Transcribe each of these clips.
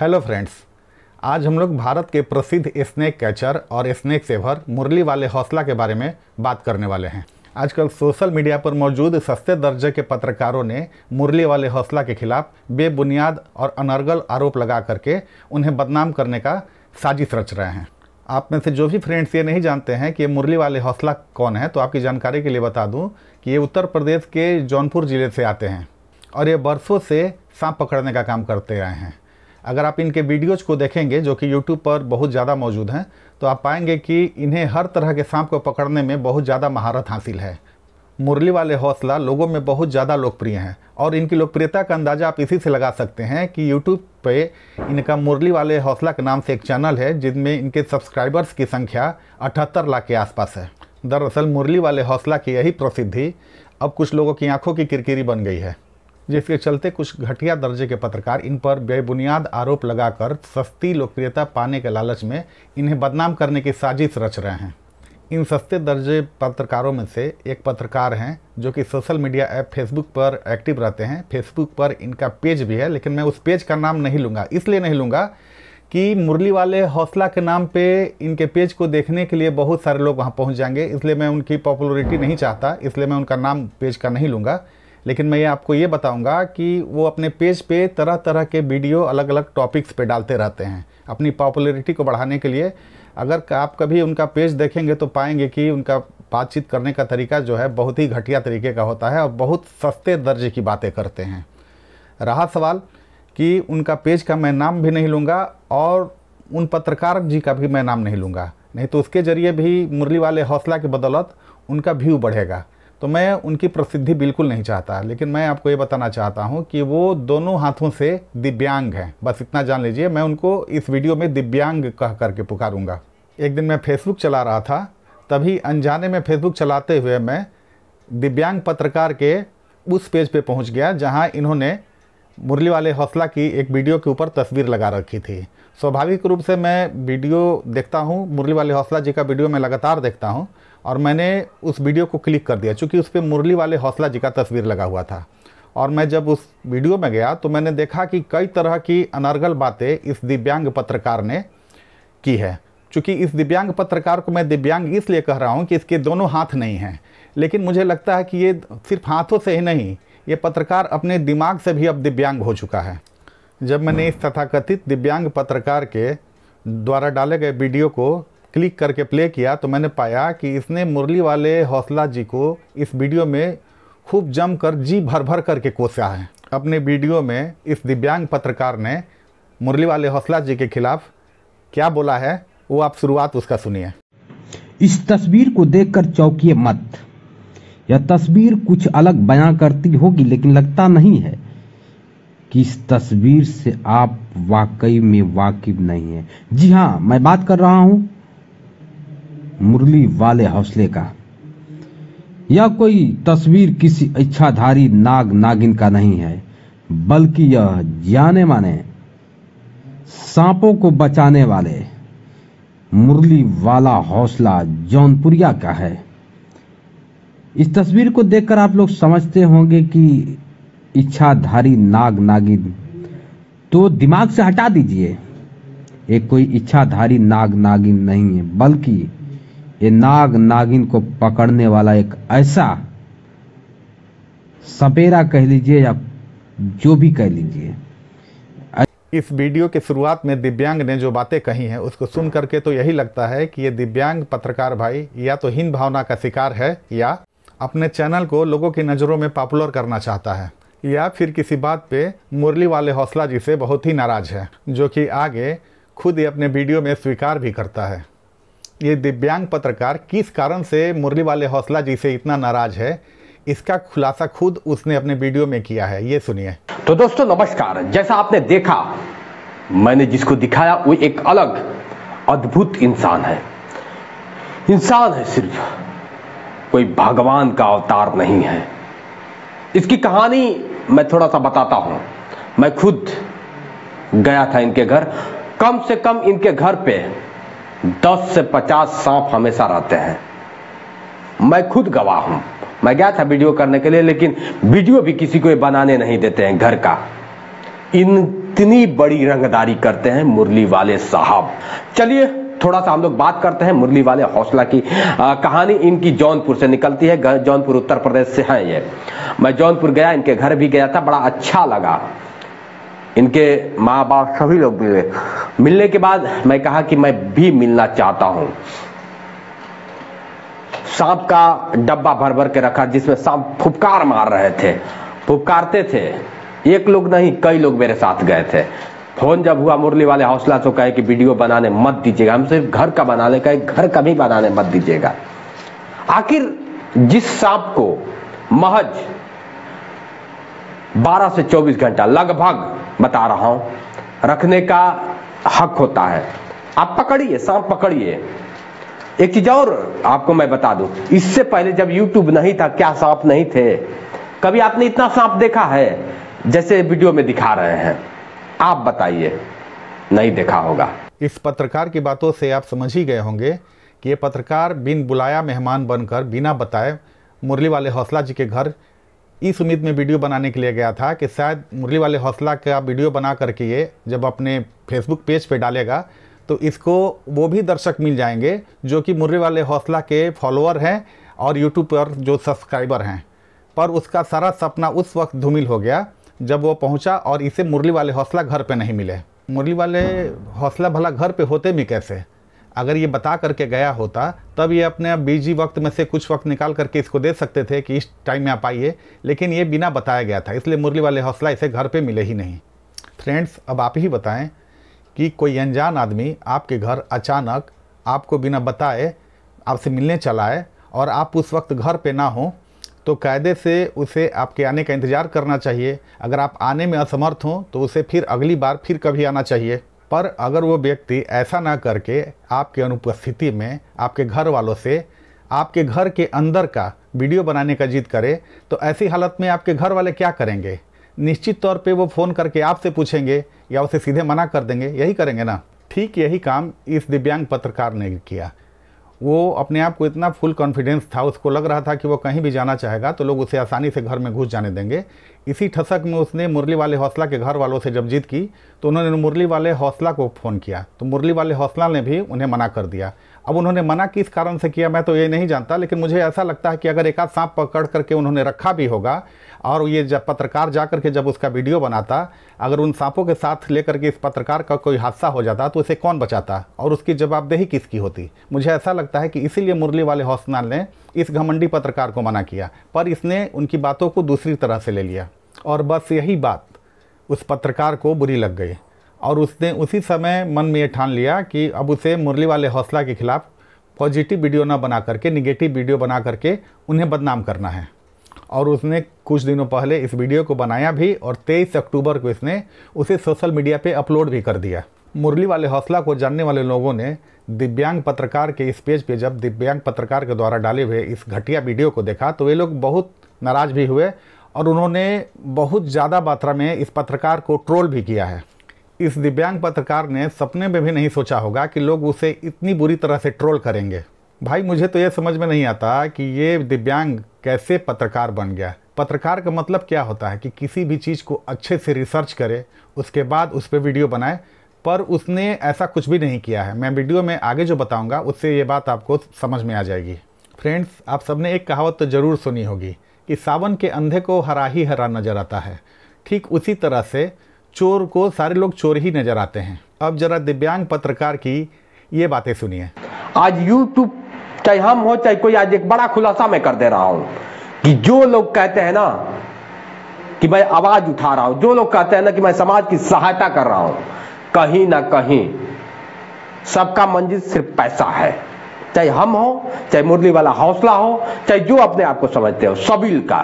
hello friends आज हम लोग भारत के प्रसिद्ध स्नैक कैचर और स्नैक सेवर मुरली वाले हौसला के बारे में बात करने वाले हैं आजकल सोशल मीडिया पर मौजूद सस्ते दर्जे के पत्रकारों ने मुरली वाले हौसला के खिलाफ बेबुनियाद और अनर्गल आरोप लगा करके उन्हें बदनाम करने का साजिश रच रहे हैं आप में से जो भी फ्रेंड्स ये नहीं जानते हैं कि मुरली वाले हौसला कौन है तो आपकी जानकारी के लिए बता दूं कि ये उत्तर प्रदेश के जौनपुर ज़िले से आते हैं और ये बरसों से सांप पकड़ने का काम करते रहे हैं अगर आप इनके वीडियोज़ को देखेंगे जो कि यूट्यूब पर बहुत ज़्यादा मौजूद हैं तो आप पाएंगे कि इन्हें हर तरह के सांप को पकड़ने में बहुत ज़्यादा महारत हासिल है मुरली वाले हौसला लोगों में बहुत ज़्यादा लोकप्रिय हैं और इनकी लोकप्रियता का अंदाज़ा आप इसी से लगा सकते हैं कि यूट्यूब पे इनका मुरली वाले हौसला के नाम से एक चैनल है जिनमें इनके सब्सक्राइबर्स की संख्या अठहत्तर लाख के आसपास है दरअसल मुरली वाले हौसला की यही प्रसिद्धि अब कुछ लोगों की आंखों की किरकिरी बन गई है जिसके चलते कुछ घटिया दर्जे के पत्रकार इन पर बेबुनियाद आरोप लगाकर सस्ती लोकप्रियता पाने के लालच में इन्हें बदनाम करने की साजिश रच रहे हैं इन सस्ते दर्जे पत्रकारों में से एक पत्रकार हैं जो कि सोशल मीडिया ऐप फेसबुक पर एक्टिव रहते हैं फेसबुक पर इनका पेज भी है लेकिन मैं उस पेज का नाम नहीं लूँगा इसलिए नहीं लूँगा कि मुरली वाले हौसला के नाम पे इनके पेज को देखने के लिए बहुत सारे लोग वहाँ पहुँच जाएंगे इसलिए मैं उनकी पॉपुलरिटी नहीं चाहता इसलिए मैं उनका नाम पेज का नहीं लूँगा लेकिन मैं ये आपको ये बताऊंगा कि वो अपने पेज पे तरह तरह के वीडियो अलग अलग टॉपिक्स पे डालते रहते हैं अपनी पॉपुलैरिटी को बढ़ाने के लिए अगर आप कभी उनका पेज देखेंगे तो पाएंगे कि उनका बातचीत करने का तरीका जो है बहुत ही घटिया तरीके का होता है और बहुत सस्ते दर्जे की बातें करते हैं रहा सवाल कि उनका पेज का मैं नाम भी नहीं लूँगा और उन पत्रकार जी का भी मैं नाम नहीं लूँगा नहीं तो उसके ज़रिए भी मुरली वाले हौसला की बदौलत उनका व्यू बढ़ेगा तो मैं उनकी प्रसिद्धि बिल्कुल नहीं चाहता लेकिन मैं आपको ये बताना चाहता हूँ कि वो दोनों हाथों से दिव्यांग हैं बस इतना जान लीजिए मैं उनको इस वीडियो में दिव्यांग कह करके पुकारूँगा एक दिन मैं फेसबुक चला रहा था तभी अनजाने में फेसबुक चलाते हुए मैं दिव्यांग पत्रकार के उस पेज पे पहुंच गया जहां इन्होंने मुरली वाले हौसला की एक वीडियो के ऊपर तस्वीर लगा रखी थी स्वाभाविक रूप से मैं वीडियो देखता हूं मुरली वाले हौसला जी का वीडियो मैं लगातार देखता हूं और मैंने उस वीडियो को क्लिक कर दिया चूँकि उस पर मुरली वाले हौसला जी का तस्वीर लगा हुआ था और मैं जब उस वीडियो में गया तो मैंने देखा कि कई तरह की अनर्गल बातें इस दिव्यांग पत्रकार ने की है चूँकि इस दिव्यांग पत्रकार को मैं दिव्यांग इसलिए कह रहा हूँ कि इसके दोनों हाथ नहीं हैं लेकिन मुझे लगता है कि ये सिर्फ हाथों से ही नहीं ये पत्रकार अपने दिमाग से भी अब दिव्यांग हो चुका है जब मैंने इस तथाकथित दिव्यांग पत्रकार के द्वारा डाले गए वीडियो को क्लिक करके प्ले किया तो मैंने पाया कि इसने मुरली वाले हौसला जी को इस वीडियो में खूब जम कर जी भर भर करके कोसा है अपने वीडियो में इस दिव्यांग पत्रकार ने मुरली वाले हौसला जी के खिलाफ क्या बोला है वो आप शुरुआत उसका सुनिए इस तस्वीर को देखकर चौकी मत यह तस्वीर कुछ अलग बयां करती होगी लेकिन लगता नहीं है कि इस तस्वीर से आप वाकई में वाकिफ नहीं है जी हाँ मैं बात कर रहा हूँ मुरली वाले हौसले का यह कोई तस्वीर किसी इच्छाधारी नाग नागिन का नहीं है बल्कि यह जाने माने सांपों को बचाने वाले मुरली वाला हौसला जौनपुरिया का है इस तस्वीर को देखकर आप लोग समझते होंगे कि इच्छाधारी नाग नागिन तो दिमाग से हटा दीजिए एक कोई इच्छाधारी नाग नागिन नहीं है बल्कि ये नाग नागिन को पकड़ने वाला एक ऐसा सपेरा कह लीजिए या जो भी कह लीजिए इस वीडियो के शुरुआत में दिव्यांग ने जो बातें कही हैं उसको सुन करके तो यही लगता है कि ये दिव्यांग पत्रकार भाई या तो हिंद भावना का शिकार है या अपने चैनल को लोगों की नज़रों में पॉपुलर करना चाहता है या फिर किसी बात पे मुरली वाले हौसला जी से बहुत ही नाराज़ है जो कि आगे खुद ही अपने वीडियो में स्वीकार भी करता है ये दिव्यांग पत्रकार किस कारण से मुरली वाले हौसला जी से इतना नाराज है इसका खुलासा खुद उसने अपने वीडियो में किया है ये सुनिए तो दोस्तों नमस्कार जैसा आपने देखा मैंने जिसको दिखाया वो एक अलग अद्भुत इंसान है इंसान है सिर्फ कोई भगवान का अवतार नहीं है इसकी कहानी मैं थोड़ा सा बताता हूं मैं खुद गया था इनके घर कम से कम इनके घर पे दस से पचास सांप हमेशा रहते हैं मैं खुद गवाह हूं मैं गया था वीडियो करने के लिए लेकिन वीडियो भी किसी को बनाने नहीं देते हैं घर का इन इतनी बड़ी रंगदारी करते हैं मुरली वाले साहब चलिए थोड़ा सा हम लोग बात करते हैं मुरली वाले हौसला की आ, कहानी इनकी जौनपुर से निकलती है जौनपुर उत्तर प्रदेश से है ये मैं जौनपुर गया इनके घर भी गया था बड़ा अच्छा लगा इनके माँ बाप सभी लोग मिले मिलने के बाद मैं कहा कि मैं भी मिलना चाहता हूं सांप का डब्बा भर भर के रखा जिसमें सांप फुपकार मार रहे थे फुपकारते थे एक लोग नहीं कई लोग मेरे साथ गए थे फोन जब हुआ मुरली वाले हौसला तो कहे कि वीडियो बनाने मत दीजिएगा हम सिर्फ घर का बना ले कहे घर का भी बनाने मत दीजिएगा आखिर जिस सांप को महज 12 से 24 घंटा लगभग बता रहा हूं रखने का हक होता है आप पकड़िए सांप पकड़िए एक चीज और आपको मैं बता दूं इससे पहले जब YouTube नहीं था क्या सांप नहीं थे कभी आपने इतना सांप देखा है जैसे वीडियो में दिखा रहे हैं आप बताइए नहीं देखा होगा इस पत्रकार की बातों से आप समझ ही गए होंगे कि ये पत्रकार बिन बुलाया मेहमान बनकर बिना बताए मुरली वाले हौसला जी के घर इस उम्मीद में वीडियो बनाने के लिए गया था कि शायद मुरली वाले हौसला का वीडियो बना करके ये जब अपने फेसबुक पेज पे डालेगा तो इसको वो भी दर्शक मिल जाएंगे जो कि मुरली वाले हौसला के फॉलोअर हैं और यूट्यूब पर जो सब्सक्राइबर हैं पर उसका सारा सपना उस वक्त धूमिल हो गया जब वो पहुंचा और इसे मुरली वाले हौसला घर पे नहीं मिले मुरली वाले हौसला भला घर पे होते भी कैसे अगर ये बता करके गया होता तब ये अपने आप बिजी वक्त में से कुछ वक्त निकाल करके इसको दे सकते थे कि इस टाइम में आप आइए लेकिन ये बिना बताया गया था इसलिए मुरली वाले हौसला इसे घर पे मिले ही नहीं फ्रेंड्स अब आप ही बताएं कि कोई अनजान आदमी आपके घर अचानक आपको बिना बताए आपसे मिलने चला है और आप उस वक्त घर पे ना हों तो कायदे से उसे आपके आने का इंतज़ार करना चाहिए अगर आप आने में असमर्थ हों तो उसे फिर अगली बार फिर कभी आना चाहिए पर अगर वो व्यक्ति ऐसा ना करके आपके अनुपस्थिति में आपके घर वालों से आपके घर के अंदर का वीडियो बनाने का जिद करे तो ऐसी हालत में आपके घर वाले क्या करेंगे निश्चित तौर पे वो फ़ोन करके आपसे पूछेंगे या उसे सीधे मना कर देंगे यही करेंगे ना ठीक यही काम इस दिव्यांग पत्रकार ने किया वो अपने आप को इतना फुल कॉन्फिडेंस था उसको लग रहा था कि वो कहीं भी जाना चाहेगा तो लोग उसे आसानी से घर में घुस जाने देंगे इसी ठसक में उसने मुरली वाले हौसला के घर वालों से जब जीत की तो उन्होंने मुरली वाले हौसला को फ़ोन किया तो मुरली वाले हौसला ने भी उन्हें मना कर दिया अब उन्होंने मना किस कारण से किया मैं तो ये नहीं जानता लेकिन मुझे ऐसा लगता है कि अगर एक आध सांप पकड़ करके उन्होंने रखा भी होगा और ये जब पत्रकार जा करके जब उसका वीडियो बनाता अगर उन सांपों के साथ लेकर के इस पत्रकार का कोई हादसा हो जाता तो उसे कौन बचाता और उसकी जवाबदेही किसकी होती मुझे ऐसा लगता लगता है कि इसीलिए मुरली वाले हौसनाल ने इस घमंडी पत्रकार को मना किया पर इसने उनकी बातों को दूसरी तरह से ले लिया और बस यही बात उस पत्रकार को बुरी लग गई और उसने उसी समय मन में ये ठान लिया कि अब उसे मुरली वाले हौसला के खिलाफ पॉजिटिव वीडियो ना बना करके निगेटिव वीडियो बना करके उन्हें बदनाम करना है और उसने कुछ दिनों पहले इस वीडियो को बनाया भी और 23 अक्टूबर को इसने उसे सोशल मीडिया पे अपलोड भी कर दिया मुरली वाले हौसला को जानने वाले लोगों ने दिव्यांग पत्रकार के इस पेज पे जब दिव्यांग पत्रकार के द्वारा डाले हुए इस घटिया वीडियो को देखा तो वे लोग बहुत नाराज़ भी हुए और उन्होंने बहुत ज़्यादा मात्रा में इस पत्रकार को ट्रोल भी किया है इस दिव्यांग पत्रकार ने सपने में भी नहीं सोचा होगा कि लोग उसे इतनी बुरी तरह से ट्रोल करेंगे भाई मुझे तो ये समझ में नहीं आता कि ये दिव्यांग कैसे पत्रकार बन गया पत्रकार का मतलब क्या होता है कि किसी भी चीज़ को अच्छे से रिसर्च करे उसके बाद उस पर वीडियो बनाए पर उसने ऐसा कुछ भी नहीं किया है मैं वीडियो में आगे जो बताऊंगा उससे ये बात आपको समझ में आ जाएगी फ्रेंड्स आप सबने एक कहावत तो ज़रूर सुनी होगी कि सावन के अंधे को हरा ही हरा नज़र आता है ठीक उसी तरह से चोर को सारे लोग चोर ही नज़र आते हैं अब जरा दिव्यांग पत्रकार की ये बातें सुनिए आज यूट्यूब चाहे हम हो चाहे कोई आज एक बड़ा खुलासा मैं कर दे रहा हूँ कि जो लोग कहते हैं ना कि मैं आवाज उठा रहा हूँ जो लोग कहते हैं ना कि मैं समाज की सहायता कर रहा हूँ कहीं ना कहीं सबका मंजिल सिर्फ पैसा है चाहे हम हो चाहे मुरली वाला हौसला हो चाहे जो अपने आप को समझते हो सबिल का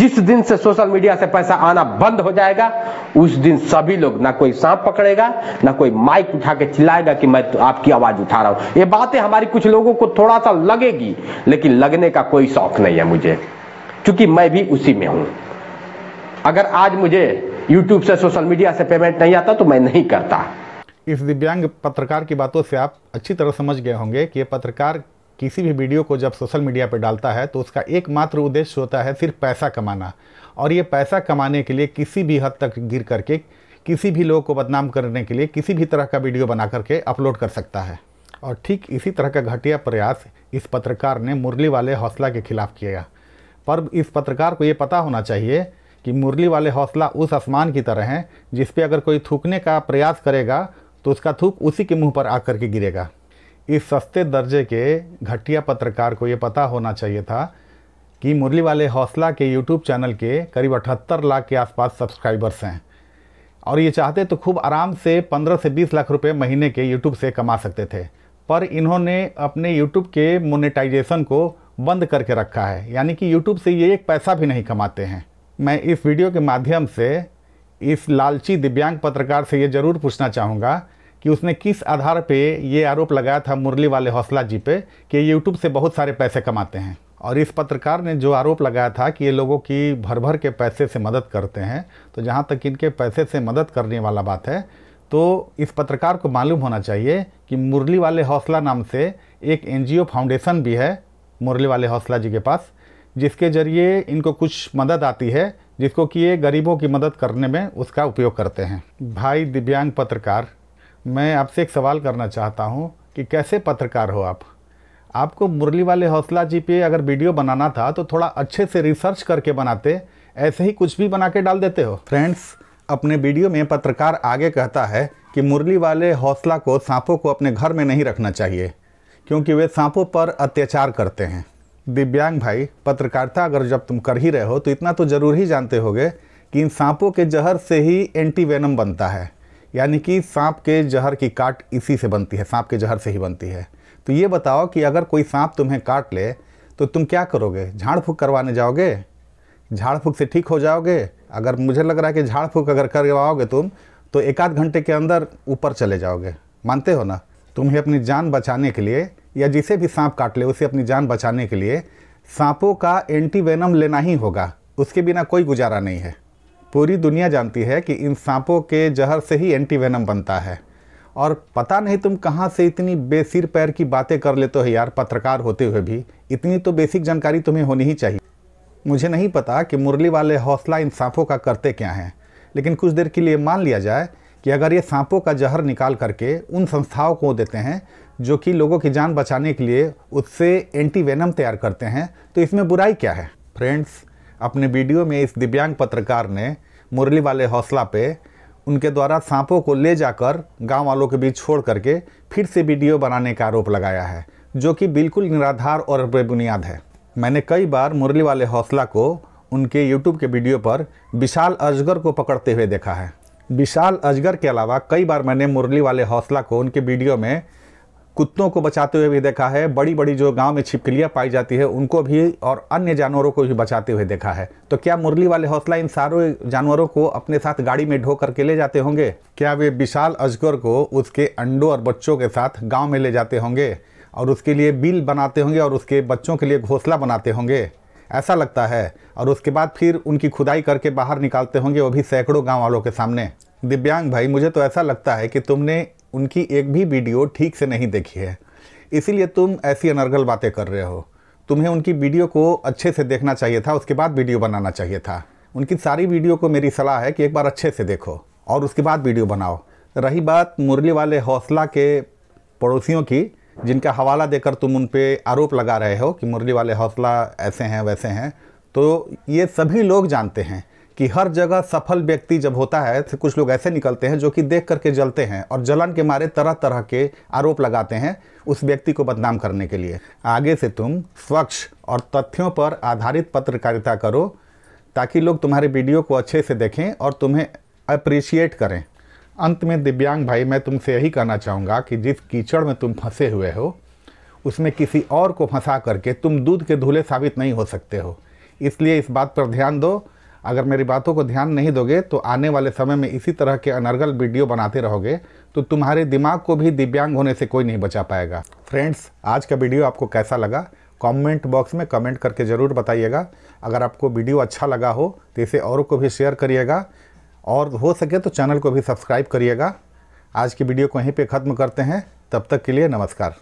जिस दिन से सोशल मीडिया से पैसा आना बंद हो जाएगा उस दिन सभी लोग ना कोई सांप पकड़ेगा ना कोई माइक उठा के चिल्लाएगा कि मैं तो आपकी आवाज उठा रहा हूं ये बातें हमारी कुछ लोगों को थोड़ा सा लगेगी लेकिन लगने का कोई शौक नहीं है मुझे क्योंकि मैं भी उसी में हूं अगर आज मुझे यूट्यूब से सोशल मीडिया से पेमेंट नहीं आता तो मैं नहीं करता इस दिव्यांग पत्रकार की बातों से आप अच्छी तरह समझ गए होंगे कि ये पत्रकार किसी भी वीडियो को जब सोशल मीडिया पर डालता है तो उसका एकमात्र उद्देश्य होता है सिर्फ पैसा कमाना और ये पैसा कमाने के लिए किसी भी हद तक गिर करके किसी भी लोग को बदनाम करने के लिए किसी भी तरह का वीडियो बना करके अपलोड कर सकता है और ठीक इसी तरह का घटिया प्रयास इस पत्रकार ने मुरली वाले हौसला के खिलाफ किया पर इस पत्रकार को ये पता होना चाहिए कि मुरली वाले हौसला उस आसमान की तरह हैं जिस पे अगर कोई थूकने का प्रयास करेगा तो उसका थूक उसी के मुंह पर आकर के गिरेगा इस सस्ते दर्जे के घटिया पत्रकार को ये पता होना चाहिए था कि मुरली वाले हौसला के यूट्यूब चैनल के करीब अठहत्तर लाख के आसपास सब्सक्राइबर्स हैं और ये चाहते तो खूब आराम से 15 से 20 लाख रुपए महीने के यूट्यूब से कमा सकते थे पर इन्होंने अपने यूट्यूब के मोनेटाइजेशन को बंद करके रखा है यानी कि यूट्यूब से ये एक पैसा भी नहीं कमाते हैं मैं इस वीडियो के माध्यम से इस लालची दिव्यांग पत्रकार से ये ज़रूर पूछना चाहूँगा कि उसने किस आधार पे ये आरोप लगाया था मुरली वाले हौसला जी पे कि यूट्यूब से बहुत सारे पैसे कमाते हैं और इस पत्रकार ने जो आरोप लगाया था कि ये लोगों की भर भर के पैसे से मदद करते हैं तो जहाँ तक इनके पैसे से मदद करने वाला बात है तो इस पत्रकार को मालूम होना चाहिए कि मुरली वाले हौसला नाम से एक एनजीओ फाउंडेशन भी है मुरली वाले हौसला जी के पास जिसके ज़रिए इनको कुछ मदद आती है जिसको कि ये गरीबों की मदद करने में उसका उपयोग करते हैं भाई दिव्यांग पत्रकार मैं आपसे एक सवाल करना चाहता हूँ कि कैसे पत्रकार हो आप आपको मुरली वाले हौसला जी पे अगर वीडियो बनाना था तो थोड़ा अच्छे से रिसर्च करके बनाते ऐसे ही कुछ भी बना के डाल देते हो फ्रेंड्स अपने वीडियो में पत्रकार आगे कहता है कि मुरली वाले हौसला को सांपों को अपने घर में नहीं रखना चाहिए क्योंकि वे सांपों पर अत्याचार करते हैं दिव्यांग भाई पत्रकारिता अगर जब तुम कर ही रहे हो तो इतना तो ज़रूर ही जानते होगे कि इन सांपों के जहर से ही एंटीवेनम बनता है यानी कि सांप के जहर की काट इसी से बनती है सांप के जहर से ही बनती है तो ये बताओ कि अगर कोई सांप तुम्हें काट ले तो तुम क्या करोगे झाड़ फूँक करवाने जाओगे झाड़ फूँक से ठीक हो जाओगे अगर मुझे लग रहा है कि झाड़ फूँक अगर करवाओगे तुम तो एक आध घंटे के अंदर ऊपर चले जाओगे मानते हो ना तुम्हें अपनी जान बचाने के लिए या जिसे भी सांप काट ले उसे अपनी जान बचाने के लिए सांपों का एंटीवेनम लेना ही होगा उसके बिना कोई गुजारा नहीं है पूरी दुनिया जानती है कि इन सांपों के जहर से ही एंटीवेनम बनता है और पता नहीं तुम कहाँ से इतनी बेसिर पैर की बातें कर लेते हो यार पत्रकार होते हुए भी इतनी तो बेसिक जानकारी तुम्हें होनी ही चाहिए मुझे नहीं पता कि मुरली वाले हौसला इन सांपों का करते क्या हैं लेकिन कुछ देर के लिए मान लिया जाए कि अगर ये सांपों का जहर निकाल करके उन संस्थाओं को देते हैं जो कि लोगों की जान बचाने के लिए उससे एंटी वेनम तैयार करते हैं तो इसमें बुराई क्या है फ्रेंड्स अपने वीडियो में इस दिव्यांग पत्रकार ने मुरली वाले हौसला पे उनके द्वारा सांपों को ले जाकर गांव वालों के बीच छोड़ करके फिर से वीडियो बनाने का आरोप लगाया है जो कि बिल्कुल निराधार और बेबुनियाद है मैंने कई बार मुरली वाले हौसला को उनके यूट्यूब के वीडियो पर विशाल अजगर को पकड़ते हुए देखा है विशाल अजगर के अलावा कई बार मैंने मुरली वाले हौसला को उनके वीडियो में कुत्तों को बचाते हुए भी देखा है बड़ी बड़ी जो गांव में छिपकलियाँ पाई जाती है उनको भी और अन्य जानवरों को भी बचाते हुए देखा है तो क्या मुरली वाले हौसला इन सारे जानवरों को अपने साथ गाड़ी में ढो करके ले जाते होंगे क्या वे विशाल अजगर को उसके अंडों और बच्चों के साथ गाँव में ले जाते होंगे और उसके लिए बिल बनाते होंगे और उसके बच्चों के लिए घोंसला बनाते होंगे ऐसा लगता है और उसके बाद फिर उनकी खुदाई करके बाहर निकालते होंगे वो भी सैकड़ों गाँव वालों के सामने दिव्यांग भाई मुझे तो ऐसा लगता है कि तुमने उनकी एक भी वीडियो ठीक से नहीं देखी है इसीलिए तुम ऐसी अनर्गल बातें कर रहे हो तुम्हें उनकी वीडियो को अच्छे से देखना चाहिए था उसके बाद वीडियो बनाना चाहिए था उनकी सारी वीडियो को मेरी सलाह है कि एक बार अच्छे से देखो और उसके बाद वीडियो बनाओ रही बात मुरली वाले हौसला के पड़ोसियों की जिनका हवाला देकर तुम उन पर आरोप लगा रहे हो कि मुरली वाले हौसला ऐसे हैं वैसे हैं तो ये सभी लोग जानते हैं कि हर जगह सफल व्यक्ति जब होता है तो कुछ लोग ऐसे निकलते हैं जो कि देख करके जलते हैं और जलन के मारे तरह तरह के आरोप लगाते हैं उस व्यक्ति को बदनाम करने के लिए आगे से तुम स्वच्छ और तथ्यों पर आधारित पत्रकारिता करो ताकि लोग तुम्हारे वीडियो को अच्छे से देखें और तुम्हें अप्रिशिएट करें अंत में दिव्यांग भाई मैं तुमसे यही कहना चाहूँगा कि जिस कीचड़ में तुम फंसे हुए हो उसमें किसी और को फंसा करके तुम दूध के धूले साबित नहीं हो सकते हो इसलिए इस बात पर ध्यान दो अगर मेरी बातों को ध्यान नहीं दोगे तो आने वाले समय में इसी तरह के अनर्गल वीडियो बनाते रहोगे तो तुम्हारे दिमाग को भी दिव्यांग होने से कोई नहीं बचा पाएगा फ्रेंड्स आज का वीडियो आपको कैसा लगा कमेंट बॉक्स में कमेंट करके ज़रूर बताइएगा अगर आपको वीडियो अच्छा लगा हो तो इसे औरों को भी शेयर करिएगा और हो सके तो चैनल को भी सब्सक्राइब करिएगा आज की वीडियो को यहीं पे ख़त्म करते हैं तब तक के लिए नमस्कार